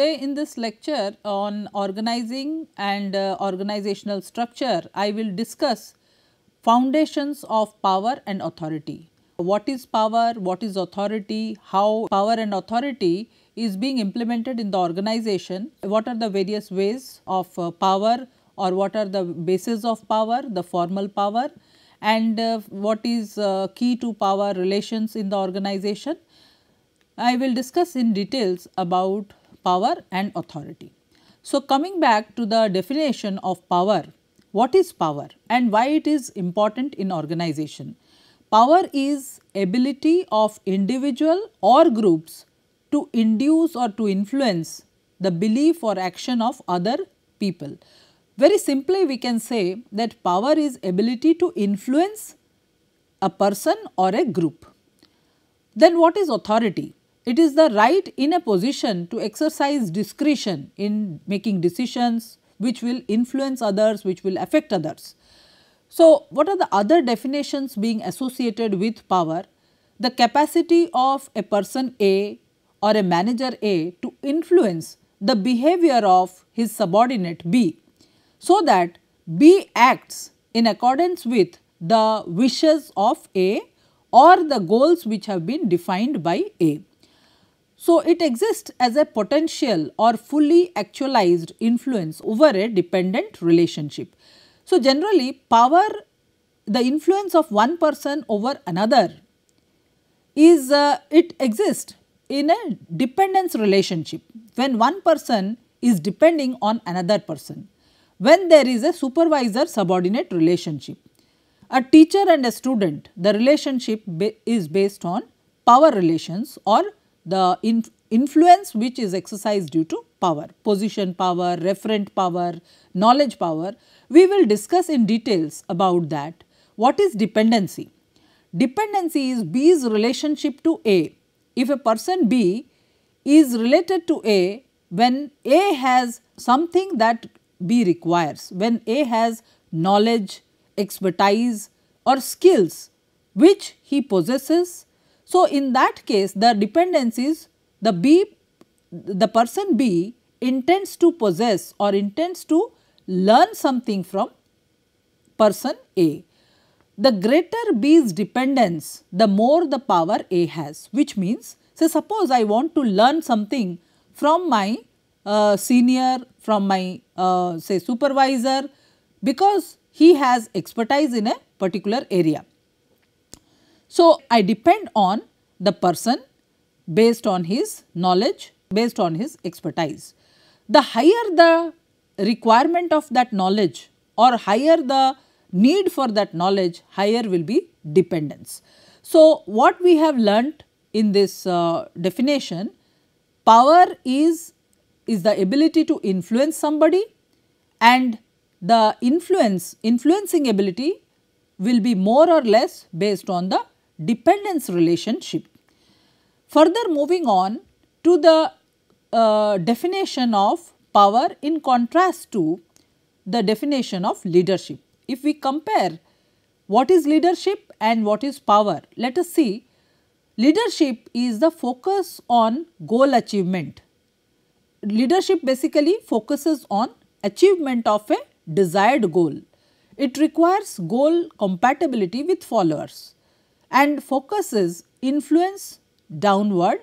today in this lecture on organizing and uh, organizational structure, I will discuss foundations of power and authority. What is power, what is authority, how power and authority is being implemented in the organization, what are the various ways of uh, power or what are the bases of power, the formal power and uh, what is uh, key to power relations in the organization. I will discuss in details about power and authority. So, coming back to the definition of power, what is power and why it is important in organization? Power is ability of individual or groups to induce or to influence the belief or action of other people. Very simply we can say that power is ability to influence a person or a group. Then what is authority? It is the right in a position to exercise discretion in making decisions which will influence others, which will affect others. So, what are the other definitions being associated with power? The capacity of a person A or a manager A to influence the behavior of his subordinate B so that B acts in accordance with the wishes of A or the goals which have been defined by A. So, it exists as a potential or fully actualized influence over a dependent relationship. So, generally power, the influence of one person over another is uh, it exists in a dependence relationship when one person is depending on another person, when there is a supervisor subordinate relationship. A teacher and a student, the relationship is based on power relations or the inf influence which is exercised due to power, position power, referent power, knowledge power. We will discuss in details about that. What is dependency? Dependency is B's relationship to A. If a person B is related to A when A has something that B requires, when A has knowledge, expertise or skills which he possesses so, in that case the dependence is the B the person B intends to possess or intends to learn something from person A. The greater B's dependence the more the power A has which means say suppose I want to learn something from my uh, senior from my uh, say supervisor because he has expertise in a particular area. So, I depend on the person based on his knowledge, based on his expertise. The higher the requirement of that knowledge or higher the need for that knowledge, higher will be dependence. So, what we have learnt in this uh, definition, power is, is the ability to influence somebody and the influence, influencing ability will be more or less based on the dependence relationship. Further moving on to the uh, definition of power in contrast to the definition of leadership. If we compare what is leadership and what is power, let us see leadership is the focus on goal achievement. Leadership basically focuses on achievement of a desired goal. It requires goal compatibility with followers and focuses influence downward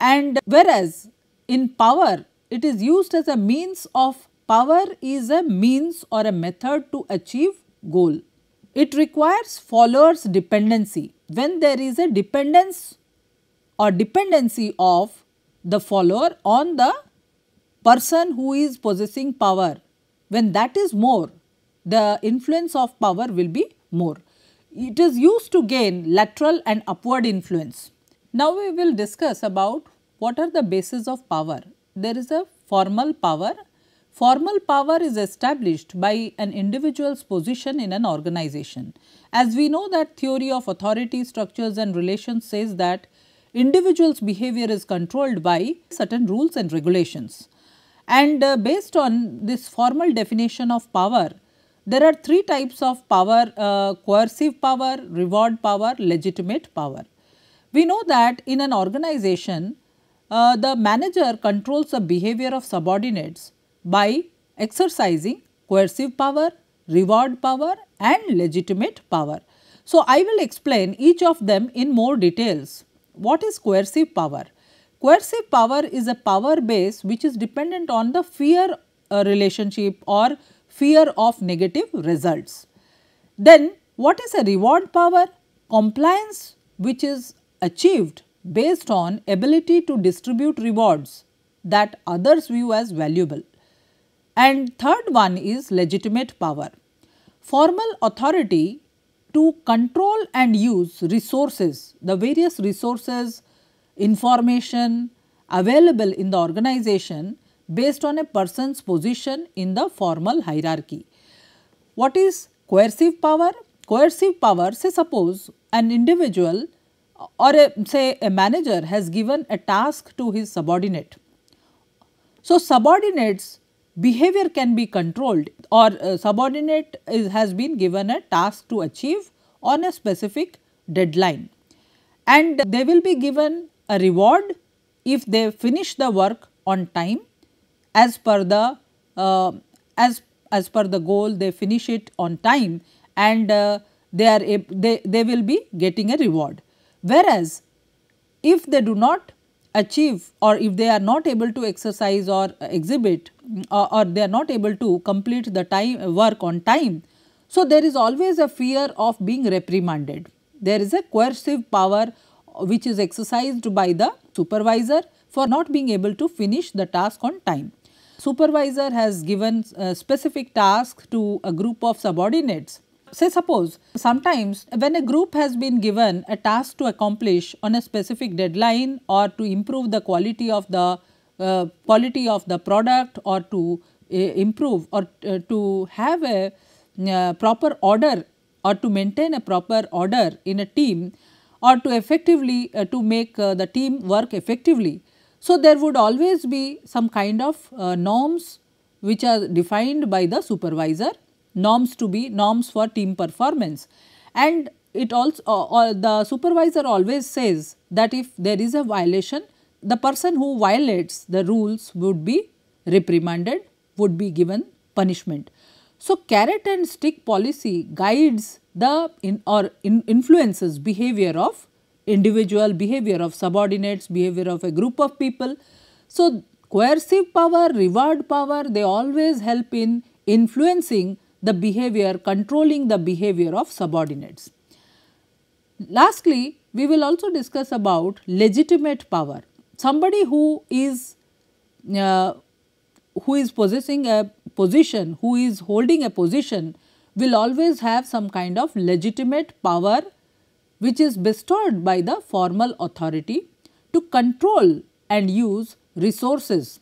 and whereas in power it is used as a means of power is a means or a method to achieve goal. It requires followers dependency when there is a dependence or dependency of the follower on the person who is possessing power. When that is more, the influence of power will be more. It is used to gain lateral and upward influence. Now we will discuss about what are the bases of power. There is a formal power. Formal power is established by an individual's position in an organization. As we know that theory of authority, structures and relations says that individual's behavior is controlled by certain rules and regulations. And uh, based on this formal definition of power, there are three types of power, uh, coercive power, reward power, legitimate power. We know that in an organization, uh, the manager controls the behavior of subordinates by exercising coercive power, reward power and legitimate power. So, I will explain each of them in more details. What is coercive power? Coercive power is a power base which is dependent on the fear uh, relationship or fear of negative results. Then what is a reward power? Compliance which is achieved based on ability to distribute rewards that others view as valuable. And third one is legitimate power. Formal authority to control and use resources, the various resources, information available in the organization based on a person's position in the formal hierarchy. What is coercive power? Coercive power, say suppose an individual or a, say a manager has given a task to his subordinate. So, subordinates behavior can be controlled or a uh, subordinate is, has been given a task to achieve on a specific deadline and they will be given a reward if they finish the work on time as per the uh, as as per the goal they finish it on time and uh, they are they, they will be getting a reward. Whereas, if they do not achieve or if they are not able to exercise or exhibit or, or they are not able to complete the time work on time, so there is always a fear of being reprimanded. There is a coercive power which is exercised by the supervisor for not being able to finish the task on time supervisor has given a specific task to a group of subordinates. Say suppose sometimes when a group has been given a task to accomplish on a specific deadline or to improve the quality of the uh, quality of the product or to uh, improve or uh, to have a uh, proper order or to maintain a proper order in a team or to effectively uh, to make uh, the team work effectively so, there would always be some kind of uh, norms which are defined by the supervisor, norms to be norms for team performance and it also uh, uh, the supervisor always says that if there is a violation the person who violates the rules would be reprimanded would be given punishment. So, carrot and stick policy guides the in or in influences behavior of individual behavior of subordinates, behavior of a group of people. So, coercive power, reward power, they always help in influencing the behavior, controlling the behavior of subordinates. Lastly, we will also discuss about legitimate power. Somebody who is uh, who is possessing a position, who is holding a position will always have some kind of legitimate power which is bestowed by the formal authority to control and use resources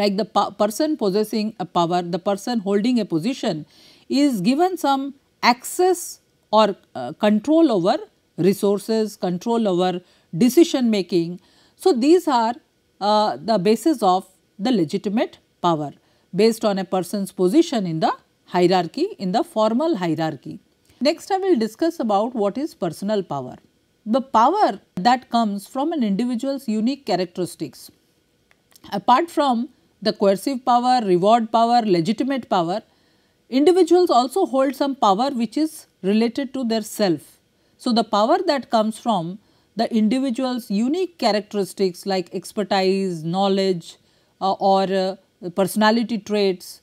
like the person possessing a power, the person holding a position is given some access or uh, control over resources, control over decision making. So, these are uh, the basis of the legitimate power based on a person's position in the hierarchy, in the formal hierarchy. Next, I will discuss about what is personal power. The power that comes from an individual's unique characteristics. Apart from the coercive power, reward power, legitimate power, individuals also hold some power which is related to their self. So, the power that comes from the individual's unique characteristics like expertise, knowledge uh, or uh, personality traits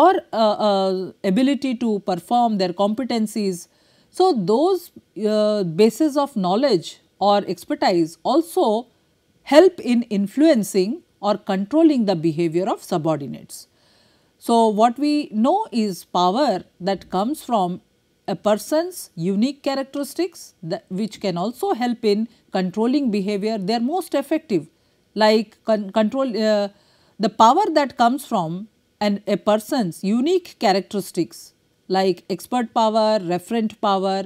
or uh, uh, ability to perform their competencies. So, those uh, bases of knowledge or expertise also help in influencing or controlling the behavior of subordinates. So, what we know is power that comes from a person's unique characteristics that, which can also help in controlling behavior they are most effective like con control uh, the power that comes from and a person's unique characteristics like expert power, referent power,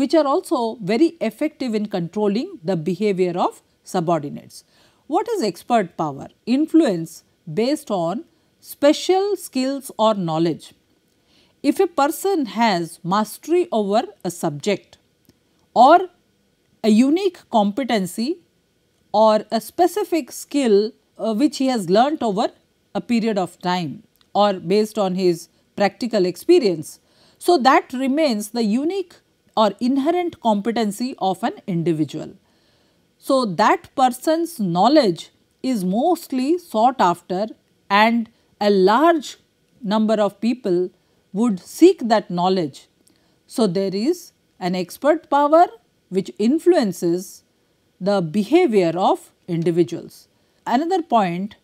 which are also very effective in controlling the behavior of subordinates. What is expert power? Influence based on special skills or knowledge. If a person has mastery over a subject or a unique competency or a specific skill uh, which he has learnt over a period of time or based on his practical experience. So, that remains the unique or inherent competency of an individual. So, that person's knowledge is mostly sought after and a large number of people would seek that knowledge. So, there is an expert power which influences the behavior of individuals. Another point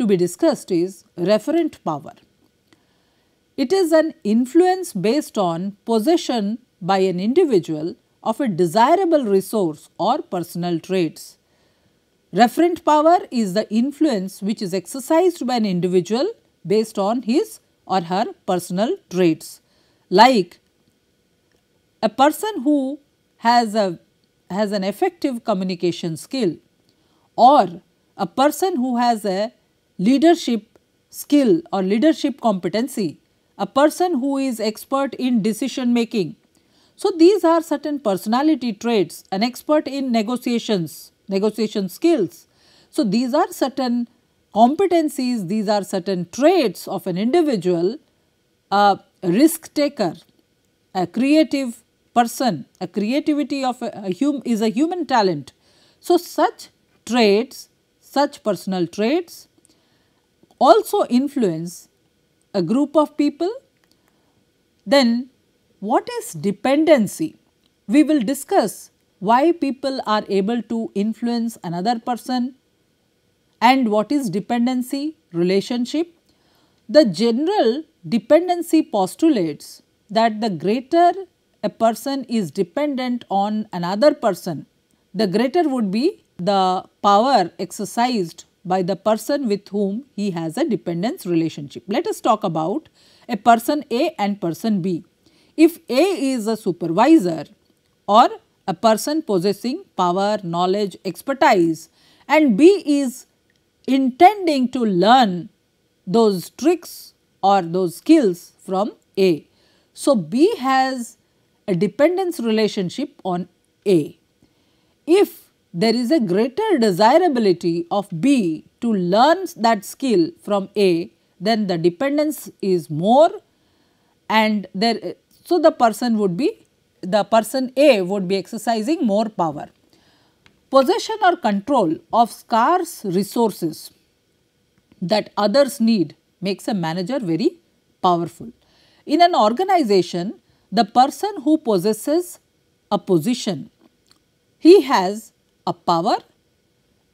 to be discussed is referent power. It is an influence based on possession by an individual of a desirable resource or personal traits. Referent power is the influence which is exercised by an individual based on his or her personal traits. Like a person who has, a, has an effective communication skill or a person who has a leadership skill or leadership competency, a person who is expert in decision making. So, these are certain personality traits, an expert in negotiations, negotiation skills. So, these are certain competencies, these are certain traits of an individual, a risk taker, a creative person, a creativity of a, a hum, is a human talent. So, such traits, such personal traits also influence a group of people. Then what is dependency? We will discuss why people are able to influence another person and what is dependency relationship. The general dependency postulates that the greater a person is dependent on another person, the greater would be the power exercised by the person with whom he has a dependence relationship. Let us talk about a person A and person B. If A is a supervisor or a person possessing power, knowledge, expertise and B is intending to learn those tricks or those skills from A. So, B has a dependence relationship on A. If there is a greater desirability of B to learn that skill from A, then the dependence is more and there so the person would be the person A would be exercising more power. Possession or control of scarce resources that others need makes a manager very powerful. In an organization, the person who possesses a position, he has a power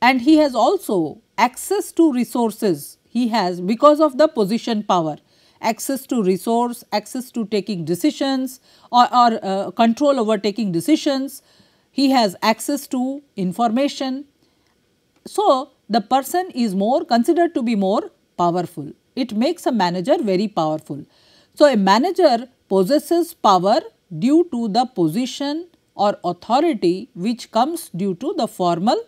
and he has also access to resources he has because of the position power access to resource, access to taking decisions or, or uh, control over taking decisions. He has access to information. So, the person is more considered to be more powerful. It makes a manager very powerful. So, a manager possesses power due to the position or authority which comes due to the formal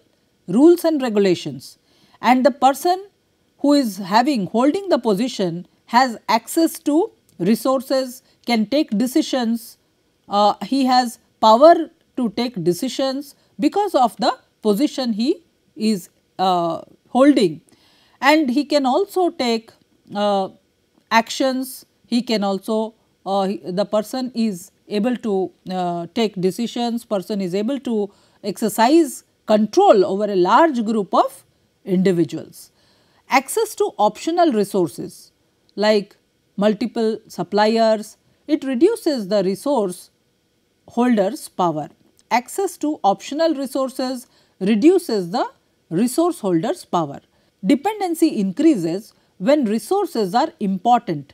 rules and regulations and the person who is having holding the position has access to resources can take decisions uh, he has power to take decisions because of the position he is uh, holding and he can also take uh, actions he can also uh, the person is able to uh, take decisions, person is able to exercise control over a large group of individuals. Access to optional resources like multiple suppliers, it reduces the resource holder's power. Access to optional resources reduces the resource holder's power. Dependency increases when resources are important,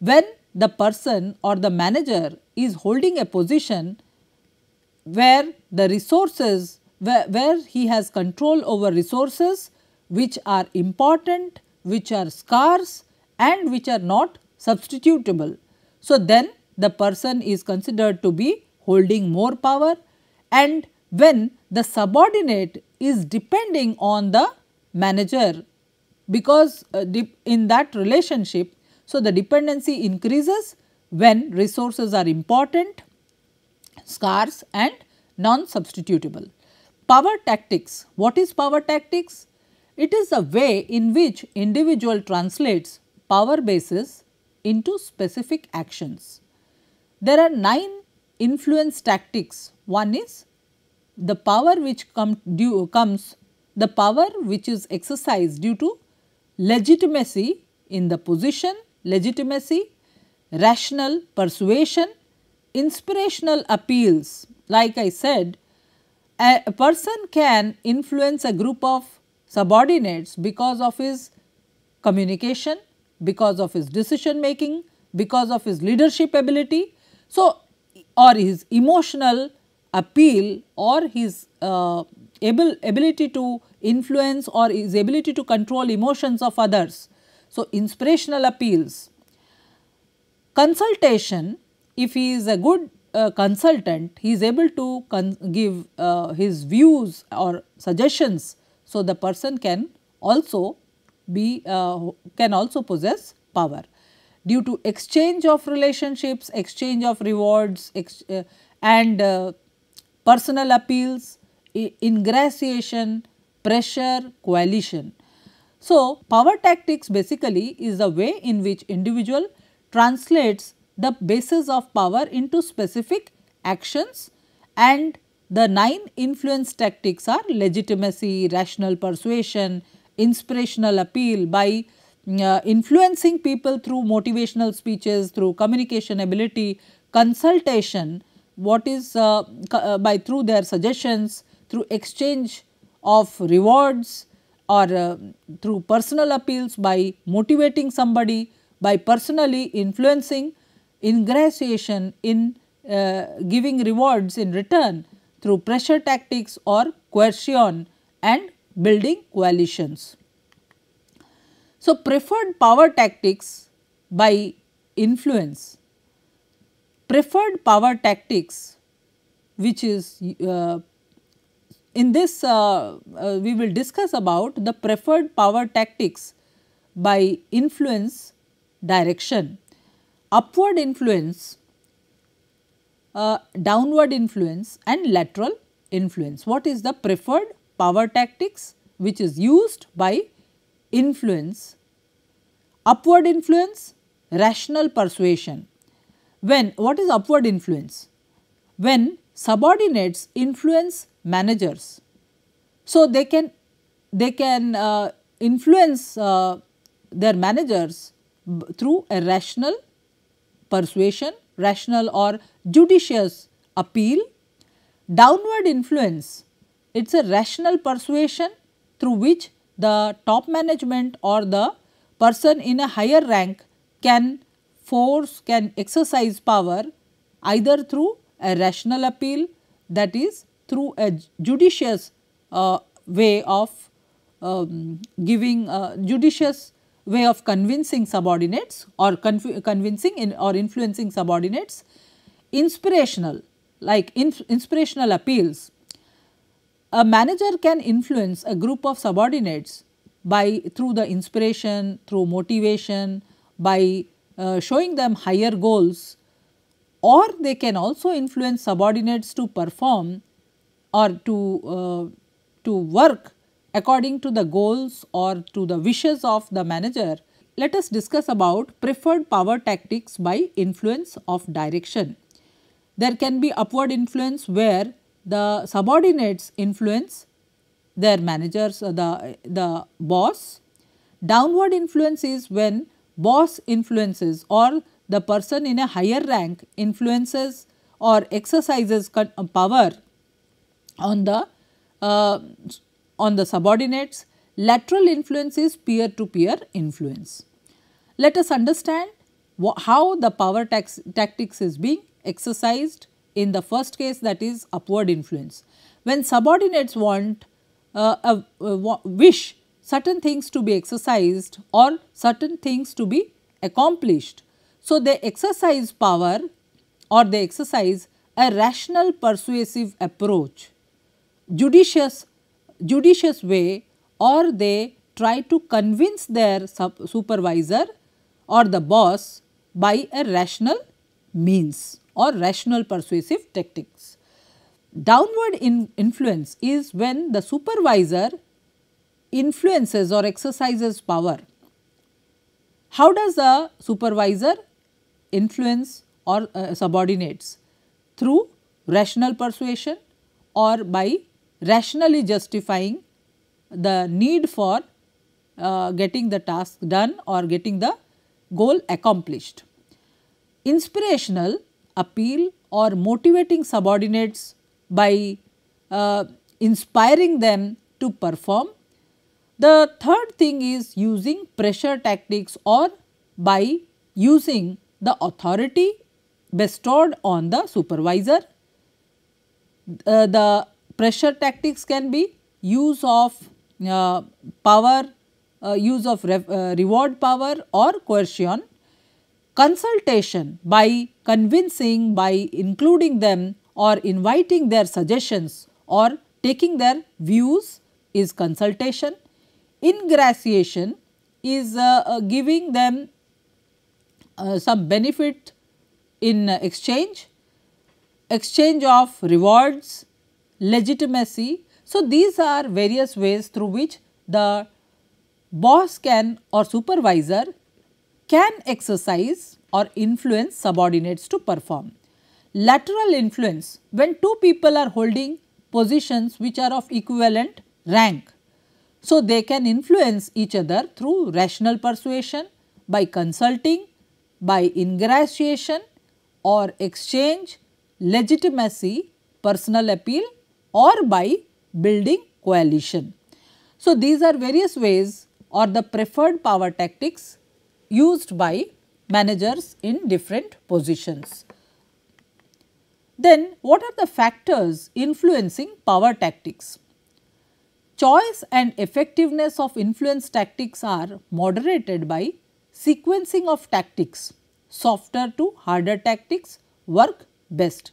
when the person or the manager is holding a position where the resources, where, where he has control over resources which are important, which are scarce and which are not substitutable. So, then the person is considered to be holding more power and when the subordinate is depending on the manager because uh, in that relationship so, the dependency increases when resources are important, scarce and non-substitutable. Power tactics. What is power tactics? It is a way in which individual translates power bases into specific actions. There are nine influence tactics. One is the power which come due, comes, the power which is exercised due to legitimacy in the position legitimacy, rational persuasion, inspirational appeals. Like I said, a person can influence a group of subordinates because of his communication, because of his decision making, because of his leadership ability. So, or his emotional appeal or his uh, able, ability to influence or his ability to control emotions of others. So, inspirational appeals. Consultation, if he is a good uh, consultant, he is able to give uh, his views or suggestions. So, the person can also be, uh, can also possess power. Due to exchange of relationships, exchange of rewards ex uh, and uh, personal appeals, ingratiation, pressure, coalition. So, power tactics basically is a way in which individual translates the basis of power into specific actions and the nine influence tactics are legitimacy, rational persuasion, inspirational appeal by uh, influencing people through motivational speeches, through communication ability, consultation, what is uh, uh by through their suggestions, through exchange of rewards, or uh, through personal appeals by motivating somebody, by personally influencing, ingratiation in uh, giving rewards in return through pressure tactics or coercion and building coalitions. So, preferred power tactics by influence. Preferred power tactics which is uh, in this, uh, uh, we will discuss about the preferred power tactics by influence direction. Upward influence, uh, downward influence and lateral influence. What is the preferred power tactics which is used by influence? Upward influence, rational persuasion. When, what is upward influence? When subordinates influence managers. So, they can, they can uh, influence uh, their managers through a rational persuasion, rational or judicious appeal. Downward influence, it is a rational persuasion through which the top management or the person in a higher rank can force, can exercise power either through a rational appeal that is through a judicious uh, way of um, giving uh, judicious way of convincing subordinates or convincing in or influencing subordinates inspirational like inf inspirational appeals a manager can influence a group of subordinates by through the inspiration through motivation by uh, showing them higher goals or they can also influence subordinates to perform or to, uh, to work according to the goals or to the wishes of the manager, let us discuss about preferred power tactics by influence of direction. There can be upward influence where the subordinates influence their managers, uh, the, the boss. Downward influence is when boss influences or the person in a higher rank influences or exercises power on the uh, on the subordinates. Lateral influence is peer to peer influence. Let us understand how the power tactics is being exercised in the first case that is upward influence. When subordinates want uh, a, a wish certain things to be exercised or certain things to be accomplished. So, they exercise power or they exercise a rational persuasive approach judicious, judicious way or they try to convince their supervisor or the boss by a rational means or rational persuasive tactics. Downward in influence is when the supervisor influences or exercises power. How does a supervisor influence or uh, subordinates? Through rational persuasion or by rationally justifying the need for uh, getting the task done or getting the goal accomplished. Inspirational appeal or motivating subordinates by uh, inspiring them to perform. The third thing is using pressure tactics or by using the authority bestowed on the supervisor. Uh, the Pressure tactics can be use of uh, power, uh, use of re uh, reward power or coercion. Consultation by convincing, by including them or inviting their suggestions or taking their views is consultation. Ingratiation is uh, uh giving them uh, some benefit in exchange, exchange of rewards, legitimacy. So, these are various ways through which the boss can or supervisor can exercise or influence subordinates to perform. Lateral influence when two people are holding positions which are of equivalent rank. So, they can influence each other through rational persuasion, by consulting, by ingratiation or exchange, legitimacy, personal appeal or by building coalition. So, these are various ways or the preferred power tactics used by managers in different positions. Then what are the factors influencing power tactics? Choice and effectiveness of influence tactics are moderated by sequencing of tactics, softer to harder tactics work best.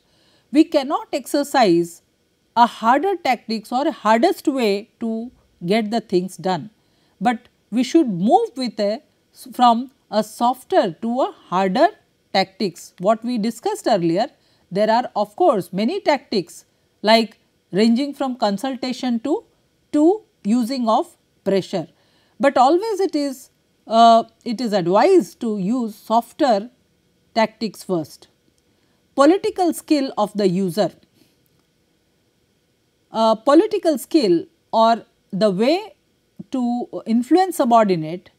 We cannot exercise a harder tactics or hardest way to get the things done. But we should move with a from a softer to a harder tactics. What we discussed earlier, there are of course many tactics like ranging from consultation to to using of pressure. But always it is uh, it is advised to use softer tactics first. Political skill of the user uh, political skill or the way to influence subordinate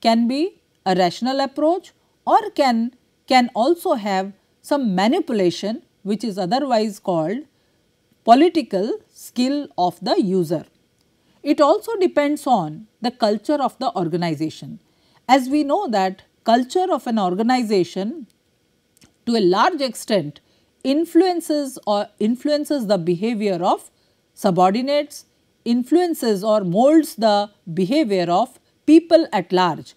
can be a rational approach or can, can also have some manipulation which is otherwise called political skill of the user. It also depends on the culture of the organization. As we know that culture of an organization to a large extent influences or influences the behavior of subordinates, influences or molds the behavior of people at large.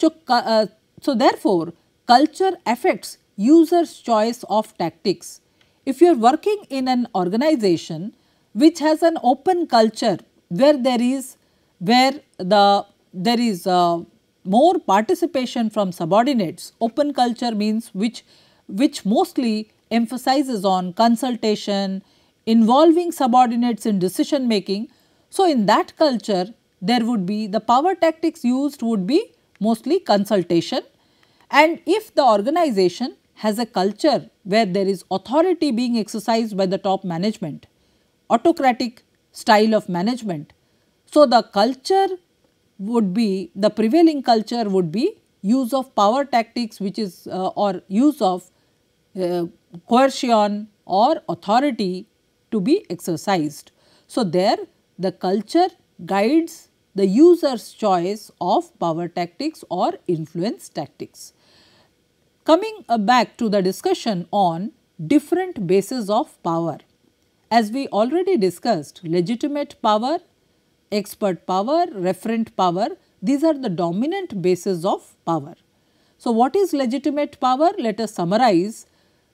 So, uh, so therefore, culture affects user's choice of tactics. If you are working in an organization which has an open culture where there is where the there is a uh, more participation from subordinates, open culture means which which mostly emphasizes on consultation, involving subordinates in decision making. So, in that culture, there would be the power tactics used would be mostly consultation and if the organization has a culture where there is authority being exercised by the top management, autocratic style of management. So, the culture would be the prevailing culture would be use of power tactics which is uh, or use of uh, coercion or authority to be exercised. So, there the culture guides the user's choice of power tactics or influence tactics. Coming uh, back to the discussion on different bases of power. As we already discussed, legitimate power, expert power, referent power, these are the dominant bases of power. So, what is legitimate power? Let us summarize.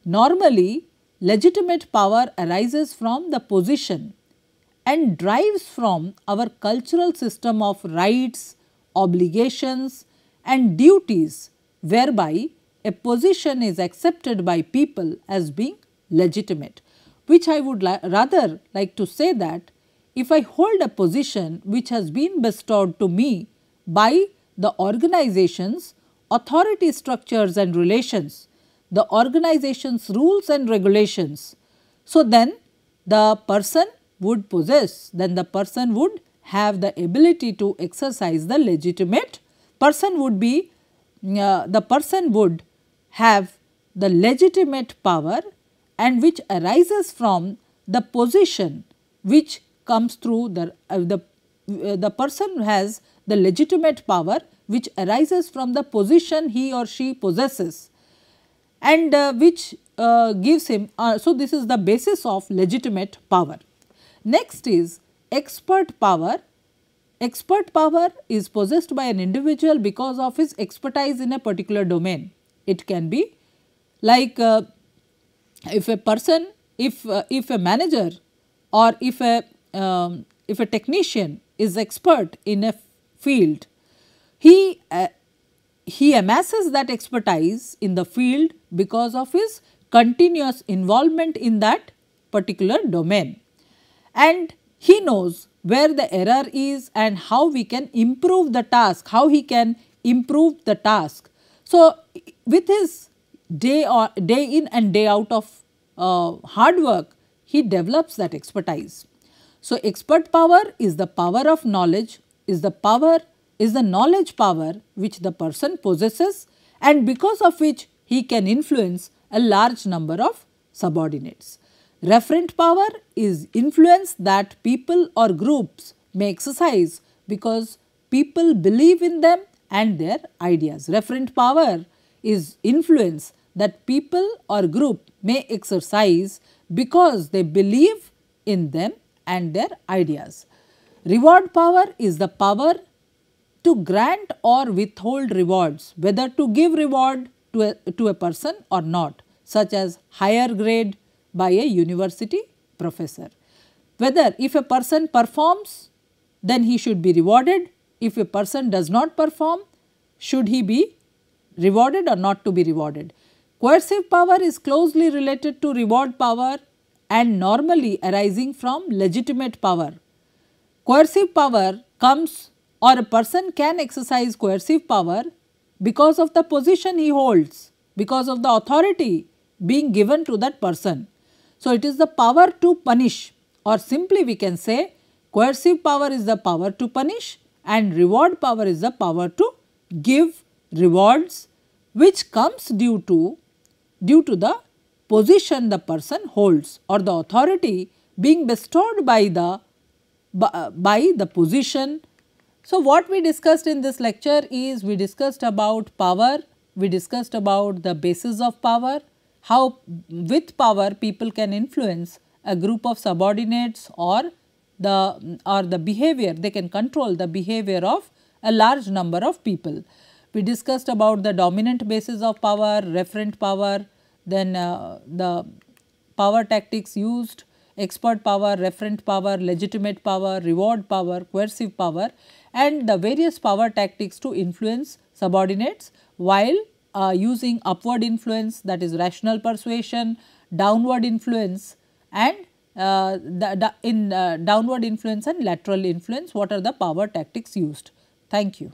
Normally, legitimate power arises from the position and drives from our cultural system of rights, obligations and duties whereby a position is accepted by people as being legitimate which I would li rather like to say that if I hold a position which has been bestowed to me by the organizations, authority structures and relations the organization's rules and regulations. So, then the person would possess, then the person would have the ability to exercise the legitimate, person would be, uh, the person would have the legitimate power and which arises from the position which comes through the, uh, the, uh, the person has the legitimate power which arises from the position he or she possesses and uh, which uh, gives him, uh, so this is the basis of legitimate power. Next is expert power. Expert power is possessed by an individual because of his expertise in a particular domain. It can be like uh, if a person, if, uh, if a manager or if a, um, if a technician is expert in a field, he uh, he amasses that expertise in the field because of his continuous involvement in that particular domain. And he knows where the error is and how we can improve the task, how he can improve the task. So, with his day, or, day in and day out of uh, hard work, he develops that expertise. So, expert power is the power of knowledge, is the power is the knowledge power which the person possesses and because of which he can influence a large number of subordinates. Referent power is influence that people or groups may exercise because people believe in them and their ideas. Referent power is influence that people or group may exercise because they believe in them and their ideas. Reward power is the power to grant or withhold rewards, whether to give reward to a, to a person or not, such as higher grade by a university professor. Whether if a person performs, then he should be rewarded. If a person does not perform, should he be rewarded or not to be rewarded. Coercive power is closely related to reward power and normally arising from legitimate power. Coercive power comes or a person can exercise coercive power because of the position he holds, because of the authority being given to that person. So, it is the power to punish or simply we can say coercive power is the power to punish and reward power is the power to give rewards which comes due to due to the position the person holds or the authority being bestowed by the by the position so, what we discussed in this lecture is we discussed about power, we discussed about the basis of power, how with power people can influence a group of subordinates or the or the behavior they can control the behavior of a large number of people. We discussed about the dominant basis of power, referent power, then uh, the power tactics used, expert power, referent power, legitimate power, reward power, coercive power and the various power tactics to influence subordinates while uh, using upward influence that is rational persuasion, downward influence and uh, the, the, in uh, downward influence and lateral influence what are the power tactics used. Thank you.